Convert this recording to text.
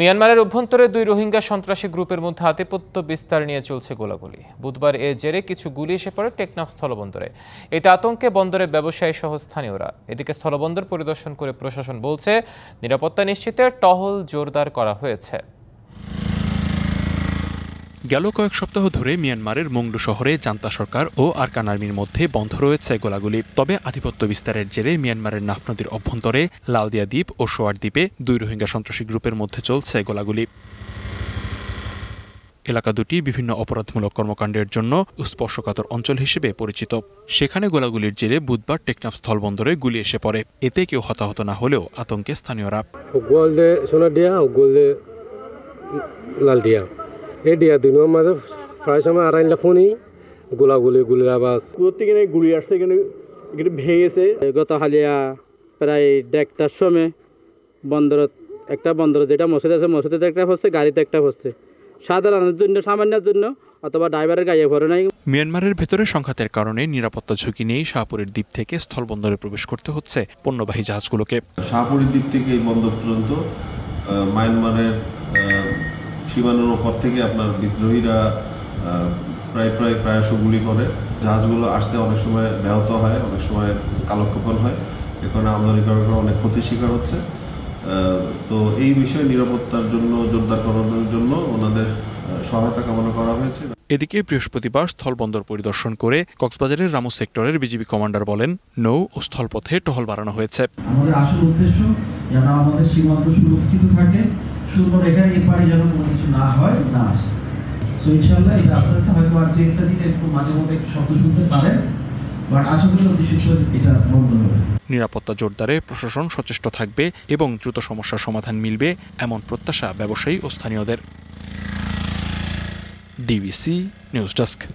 মিয়ানমারের অভ্যন্তরে দুই রোহিঙ্গা সন্ত্রাসী গ্রুপের মধ্যে আধিপত্য বিস্তার নিয়ে চলছে গোলাগুলি বুধবার এ জেরে কিছু গুলি এসে পড়ে টেকনাফ স্থলবন্দরে এতে আতঙ্কে বন্দরের ব্যবসায়ী সহ স্থানীয়রা এদিকে স্থলবন্দর পরিদর্শন করে প্রশাসন বলছে নিরাপত্তা নিশ্চিতে টহল জোরদার করা হয়েছে গেল কয়েক সপ্তাহ ধরে মিয়ানমারের মংলু শহরে জান্তা সরকার ও আরকান আর্মির মধ্যে বন্ধ রয়েছে গোলাগুলি তবে আধিপত্য বিস্তারের জেরে মিয়ানমারের নাফ নদীর অভ্যন্তরে লালদিয়া দ্বীপ ও সোয়ার দ্বীপে দুই রোহিঙ্গা সন্ত্রাসী গ্রুপের মধ্যে চলছে গোলাগুলি এলাকা দুটি বিভিন্ন অপরাধমূলক কর্মকাণ্ডের জন্য স্পর্শকাতর অঞ্চল হিসেবে পরিচিত সেখানে গোলাগুলির জেরে বুধবার টেকনাফ স্থলবন্দরে গুলি এসে পড়ে এতে কেউ হতাহত না হলেও আতঙ্কে স্থানীয়রা লালদিয়া এই দিয়া মাঝে প্রায় সময় আর আনলে ফোনই গোলাগুলি গুলির আওয়াজ কুয়োর থেকে গুলি আসছে এখানে এখানে ভেঙেছে গত হালিয়া প্রায় দেড়টার সময় বন্দর একটা বন্দর যেটা মসজিদ আছে মসজিদে একটা হচ্ছে গাড়িতে একটা হচ্ছে সাধারণের জন্য সামান্যের জন্য অথবা ড্রাইভারের গায়ে ভরে নাই মিয়ানমারের ভেতরে সংঘাতের কারণে নিরাপত্তা ঝুঁকি নিয়ে শাহপুরের দ্বীপ থেকে স্থলবন্দরে প্রবেশ করতে হচ্ছে পণ্যবাহী জাহাজগুলোকে শাহপুরের দ্বীপ থেকে এই বন্দর পর্যন্ত মায়ানমারের সীমানোর ওপর থেকে আপনার বিদ্রোহীরা প্রায় প্রায় প্রায়শ গুলি করে জাহাজগুলো আসতে অনেক সময় ব্যাহত হয় অনেক সময় কালক্ষেপণ হয় আমদানি কারণে অনেক ক্ষতির শিকার হচ্ছে তো এই বিষয়ে নিরাপত্তার জন্য জোরদার করানোর জন্য ওনাদের সহায়তা কামনা করা হয়েছে এদিকে বৃহস্পতিবার স্থলবন্দর পরিদর্শন করে কক্সবাজারের রামু সেক্টরের বিজিবি কমান্ডার বলেন নৌ ও স্থলপথে টহল বাড়ানো হয়েছে আমাদের আসল উদ্দেশ্য যেন আমাদের সীমান্ত সুরক্ষিত থাকে এপারে যেন কোনো কিছু না হয় না আসে সো ইনশাল্লাহ এটা আস্তে আস্তে হয়তো আর দু একটা একটু মাঝে মধ্যে একটু শব্দ শুনতে পারেন বাট আশা করি অতি শীঘ্র এটা বন্ধ হবে নিরাপত্তা জোরদারে প্রশাসন সচেষ্ট থাকবে এবং দ্রুত সমস্যার সমাধান মিলবে এমন প্রত্যাশা ব্যবসায়ী ও স্থানীয়দের ডিবিসি নিউজ ডেস্ক